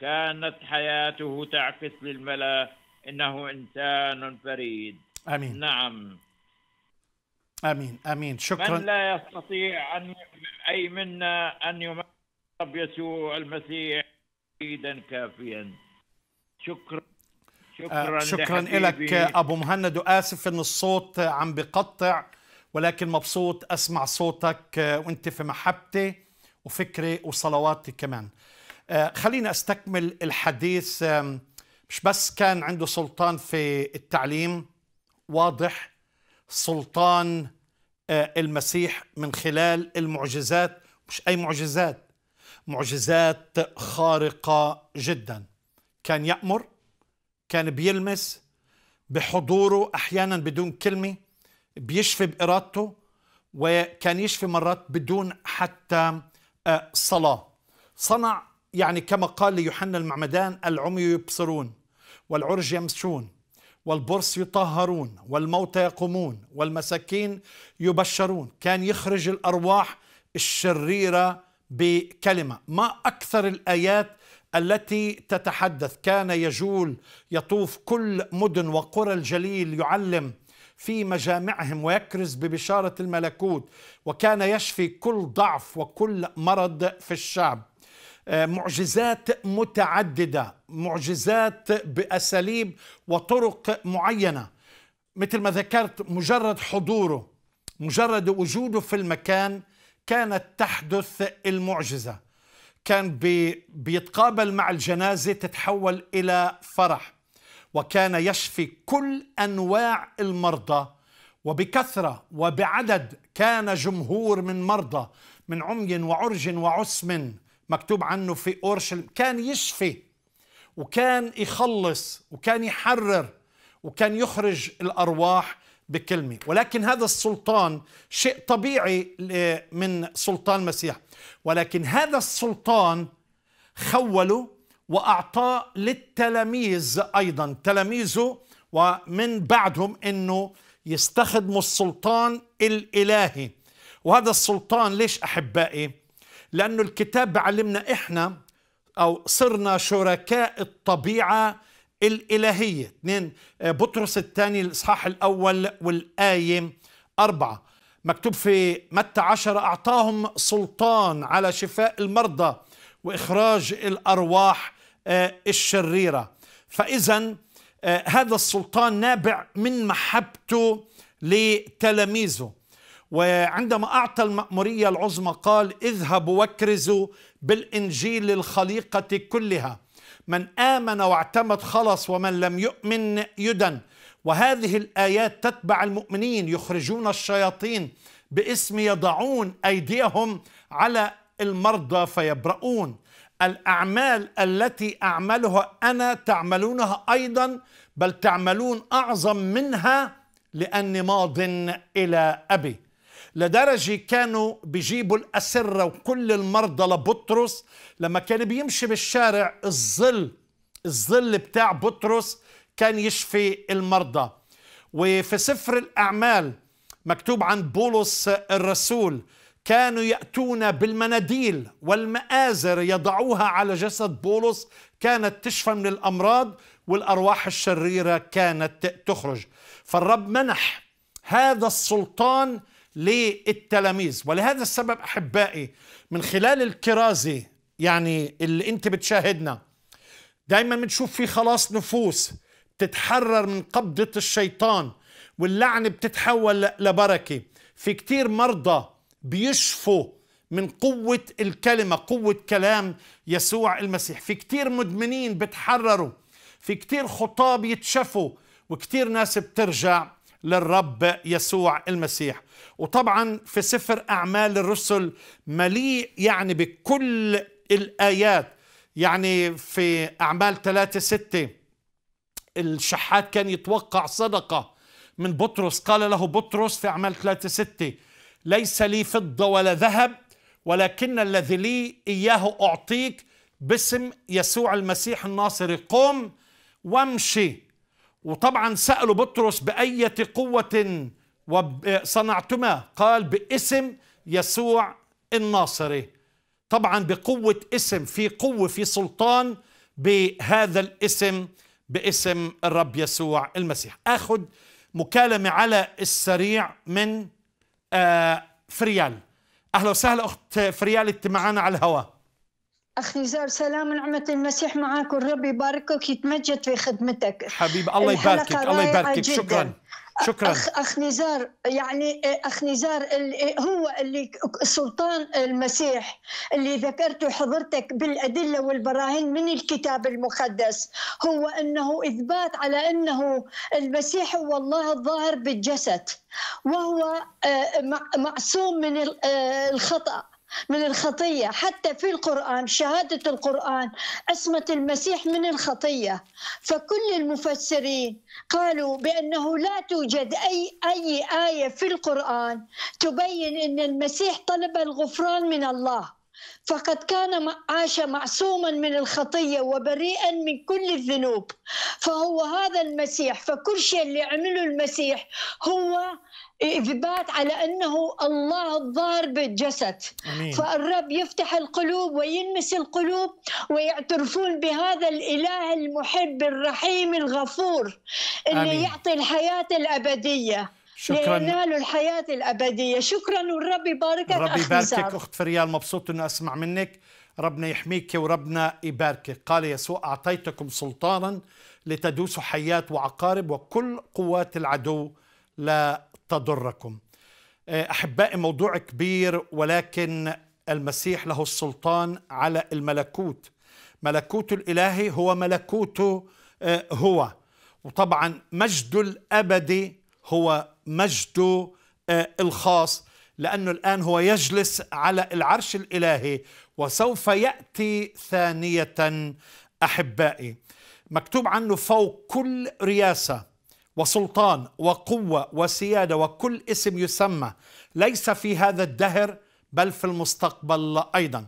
كانت حياته تعكس للملا إنه إنسان فريد آمين نعم آمين آمين شكرا من لا يستطيع أن أي منا أن يمثل يسوع المسيح فريدا كافيا شكرا شكرا, آه، شكرا لك ابو مهند واسف ان الصوت عم بقطع ولكن مبسوط اسمع صوتك آه، وانت في محبتي وفكري وصلواتي كمان آه، خليني خلينا استكمل الحديث مش بس كان عنده سلطان في التعليم واضح سلطان المسيح من خلال المعجزات مش اي معجزات معجزات خارقه جدا كان يامر كان بيلمس بحضوره احيانا بدون كلمه بيشفي بارادته وكان يشفي مرات بدون حتى آه، صلاه صنع يعني كما قال ليوحنا المعمدان العمي يبصرون والعرج يمشون والبرص يطهرون والموتى يقومون والمساكين يبشرون كان يخرج الارواح الشريره بكلمه ما اكثر الايات التي تتحدث كان يجول يطوف كل مدن وقرى الجليل يعلم في مجامعهم ويكرز ببشارة الملكوت وكان يشفي كل ضعف وكل مرض في الشعب آه، معجزات متعددة معجزات بأساليب وطرق معينة مثل ما ذكرت مجرد حضوره مجرد وجوده في المكان كانت تحدث المعجزه كان بي بيتقابل مع الجنازة تتحول إلى فرح وكان يشفي كل أنواع المرضى وبكثرة وبعدد كان جمهور من مرضى من عمي وعرج وعسم مكتوب عنه في أورشليم كان يشفي وكان يخلص وكان يحرر وكان يخرج الأرواح بكلمة ولكن هذا السلطان شيء طبيعي من سلطان المسيح ولكن هذا السلطان خوله وأعطاه للتلاميذ أيضا تلاميذه ومن بعدهم أنه يستخدموا السلطان الإلهي وهذا السلطان ليش أحبائي لأنه الكتاب علمنا إحنا أو صرنا شركاء الطبيعة الإلهية اثنين آه، بطرس الثاني الإصحاح الأول والآية أربعة مكتوب في متى عشر أعطاهم سلطان على شفاء المرضى وإخراج الأرواح آه، الشريرة فإذا آه، هذا السلطان نابع من محبته لتلاميذه وعندما أعطى المأمورية العظمى قال اذهبوا واكرزوا بالإنجيل للخليقة كلها من آمن واعتمد خلص ومن لم يؤمن يدن وهذه الآيات تتبع المؤمنين يخرجون الشياطين باسم يضعون أيديهم على المرضى فيبرؤون الأعمال التي أعملها أنا تعملونها أيضا بل تعملون أعظم منها لأني ماض إلى أبي لدرجة كانوا بيجيبوا الأسرة وكل المرضى لبطرس لما كان بيمشي بالشارع الظل الظل بتاع بطرس كان يشفي المرضى وفي سفر الأعمال مكتوب عن بولس الرسول كانوا يأتون بالمناديل والمآزر يضعوها على جسد بولس كانت تشفى من الأمراض والأرواح الشريرة كانت تخرج فالرب منح هذا السلطان للتلاميذ ولهذا السبب أحبائي من خلال الكرازة يعني اللي أنت بتشاهدنا دايما بنشوف في خلاص نفوس بتتحرر من قبضة الشيطان واللعنة بتتحول لبركة في كتير مرضى بيشفوا من قوة الكلمة قوة كلام يسوع المسيح في كتير مدمنين بتحرروا في كتير خطاب بيتشفوا وكتير ناس بترجع للرب يسوع المسيح وطبعا في سفر أعمال الرسل مليء يعني بكل الآيات يعني في أعمال ثلاثة ستة الشحات كان يتوقع صدقة من بطرس قال له بطرس في أعمال ثلاثة ستة ليس لي فضة ولا ذهب ولكن الذي لي إياه أعطيك باسم يسوع المسيح الناصري قم وامشي وطبعا سألوا بطرس بأية قوة وصنعتما قال باسم يسوع الناصري طبعا بقوة اسم في قوة في سلطان بهذا الاسم باسم الرب يسوع المسيح أخذ مكالمة على السريع من آه، فريال أهلا وسهلا أخت فريال أنت معنا على الهواء أخي زار سلام نعمة المسيح معك والرب يباركك يتمجد في خدمتك حبيبي الله يباركك الله يباركك شكرا شكرا أخ, أخ نزار يعني آه، أخ نزار اللي آه، هو اللي سلطان المسيح اللي ذكرته حضرتك بالأدلة والبراهين من الكتاب المقدس هو أنه إثبات على أنه المسيح هو الله الظاهر بالجسد وهو آه، معصوم من الخطأ من الخطية حتى في القرآن شهادة القرآن عصمة المسيح من الخطية فكل المفسرين قالوا بأنه لا توجد أي, أي آية في القرآن تبين أن المسيح طلب الغفران من الله فقد كان عاش معصوما من الخطيه وبريئا من كل الذنوب فهو هذا المسيح فكل شيء اللي عمله المسيح هو إثبات إيه، على أنه الله الظاهر بالجسد أمين. فالرب يفتح القلوب ويلمس القلوب ويعترفون بهذا الإله المحب الرحيم الغفور اللي أمين. يعطي الحياة الأبدية شكرا لينالوا الحياة الأبدية شكرا والرب يباركك رب يباركك أخت فريال مبسوط أن أسمع منك ربنا يحميك وربنا يباركك قال يسوع أعطيتكم سلطانا لتدوسوا حيات وعقارب وكل قوات العدو لا تضركم آه، احبائي موضوع كبير ولكن المسيح له السلطان على الملكوت ملكوت الالهي هو ملكوته آه، هو وطبعا مجد الابدي هو مجده آه، الخاص لانه الان هو يجلس على العرش الالهي وسوف ياتي ثانيه احبائي مكتوب عنه فوق كل رياسه وسلطان وقوة وسيادة وكل اسم يسمى ليس في هذا الدهر بل في المستقبل أيضا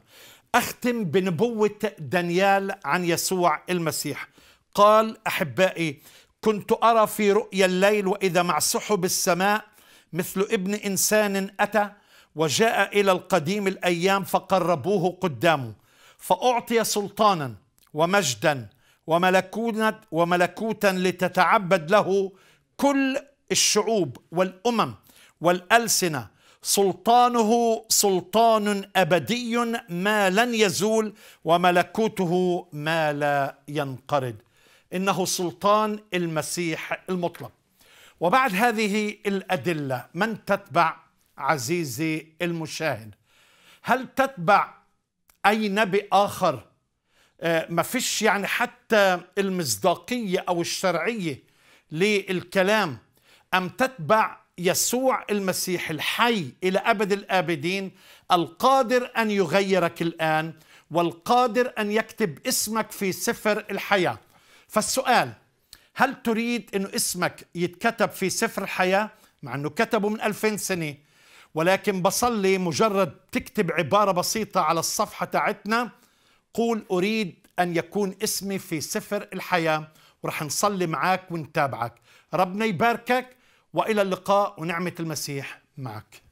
أختم بنبوة دانيال عن يسوع المسيح قال أحبائي كنت أرى في رؤيا الليل وإذا مع سحب السماء مثل ابن إنسان أتى وجاء إلى القديم الأيام فقربوه قدامه فأعطي سلطانا ومجدا وملكوتا وملكوتا لتتعبد له كل الشعوب والامم والالسنه سلطانه سلطان ابدي ما لن يزول وملكوته ما لا ينقرض انه سلطان المسيح المطلق وبعد هذه الادله من تتبع عزيزي المشاهد هل تتبع اي نبي اخر آه، ما فيش يعني حتى المصداقية أو الشرعية للكلام أم تتبع يسوع المسيح الحي إلى أبد الآبدين القادر أن يغيرك الآن والقادر أن يكتب اسمك في سفر الحياة فالسؤال هل تريد أن اسمك يتكتب في سفر الحياة مع أنه كتبه من ألفين سنة ولكن بصلي مجرد تكتب عبارة بسيطة على الصفحة تاعتنا قول أريد أن يكون اسمي في سفر الحياة ورح نصلي معك ونتابعك ربنا يباركك وإلى اللقاء ونعمة المسيح معك